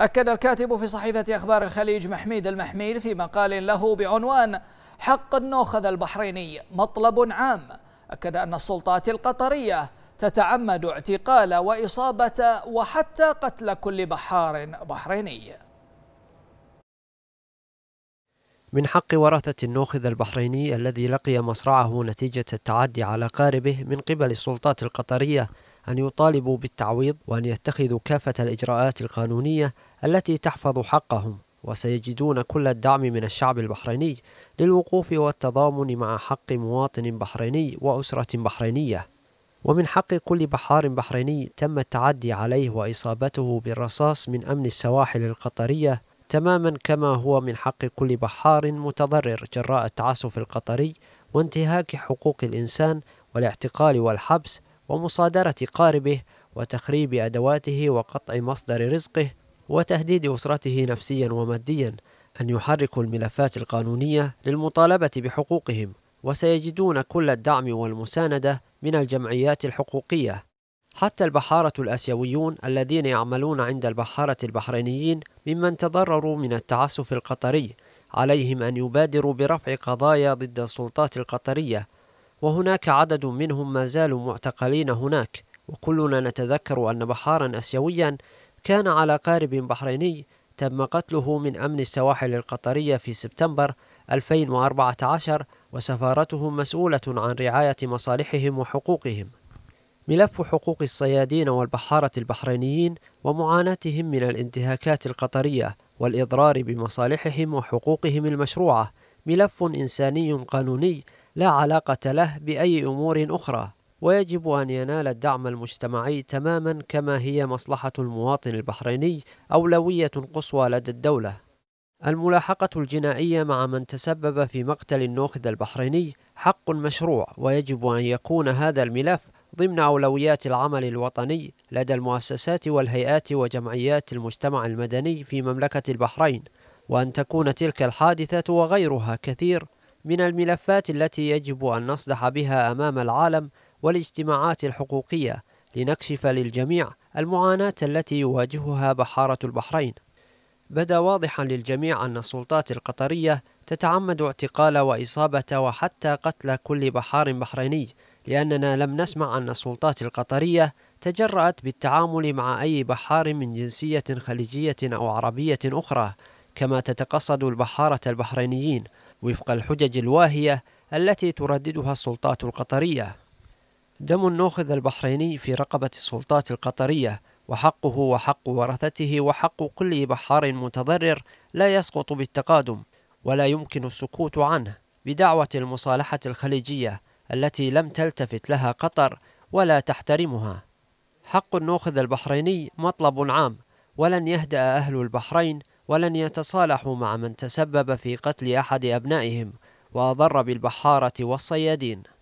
أكد الكاتب في صحيفة أخبار الخليج محميد المحميل في مقال له بعنوان حق النوخذ البحريني مطلب عام أكد أن السلطات القطرية تتعمد اعتقال وإصابة وحتى قتل كل بحار بحريني من حق ورثة النوخذ البحريني الذي لقي مصرعه نتيجة التعدي على قاربه من قبل السلطات القطرية أن يطالبوا بالتعويض وأن يتخذوا كافة الإجراءات القانونية التي تحفظ حقهم وسيجدون كل الدعم من الشعب البحريني للوقوف والتضامن مع حق مواطن بحريني وأسرة بحرينية ومن حق كل بحار بحريني تم التعدي عليه وإصابته بالرصاص من أمن السواحل القطرية تماما كما هو من حق كل بحار متضرر جراء التعسف القطري وانتهاك حقوق الإنسان والاعتقال والحبس ومصادرة قاربه وتخريب أدواته وقطع مصدر رزقه وتهديد أسرته نفسيا وماديا أن يحركوا الملفات القانونية للمطالبة بحقوقهم وسيجدون كل الدعم والمساندة من الجمعيات الحقوقية حتى البحارة الآسيويون الذين يعملون عند البحارة البحرينيين ممن تضرروا من التعسف القطري عليهم أن يبادروا برفع قضايا ضد السلطات القطرية وهناك عدد منهم ما زالوا معتقلين هناك وكلنا نتذكر أن بحارا أسيويا كان على قارب بحريني تم قتله من أمن السواحل القطرية في سبتمبر 2014 وسفارتهم مسؤولة عن رعاية مصالحهم وحقوقهم ملف حقوق الصيادين والبحارة البحرينيين ومعاناتهم من الانتهاكات القطرية والإضرار بمصالحهم وحقوقهم المشروعة ملف إنساني قانوني لا علاقة له بأي أمور أخرى ويجب أن ينال الدعم المجتمعي تماما كما هي مصلحة المواطن البحريني أولوية قصوى لدى الدولة الملاحقة الجنائية مع من تسبب في مقتل النوخذ البحريني حق مشروع ويجب أن يكون هذا الملف ضمن أولويات العمل الوطني لدى المؤسسات والهيئات وجمعيات المجتمع المدني في مملكة البحرين وأن تكون تلك الحادثة وغيرها كثير من الملفات التي يجب أن نصدح بها أمام العالم والاجتماعات الحقوقية لنكشف للجميع المعاناة التي يواجهها بحارة البحرين بدا واضحا للجميع أن السلطات القطرية تتعمد اعتقال وإصابة وحتى قتل كل بحار بحريني لأننا لم نسمع أن السلطات القطرية تجرأت بالتعامل مع أي بحار من جنسية خليجية أو عربية أخرى كما تتقصد البحارة البحرينيين وفق الحجج الواهية التي ترددها السلطات القطرية دم الناخذ البحريني في رقبة السلطات القطرية وحقه وحق ورثته وحق كل بحار متضرر لا يسقط بالتقادم ولا يمكن السكوت عنه بدعوة المصالحة الخليجية التي لم تلتفت لها قطر ولا تحترمها حق الناخذ البحريني مطلب عام ولن يهدأ أهل البحرين ولن يتصالحوا مع من تسبب في قتل أحد أبنائهم وأضر بالبحارة والصيادين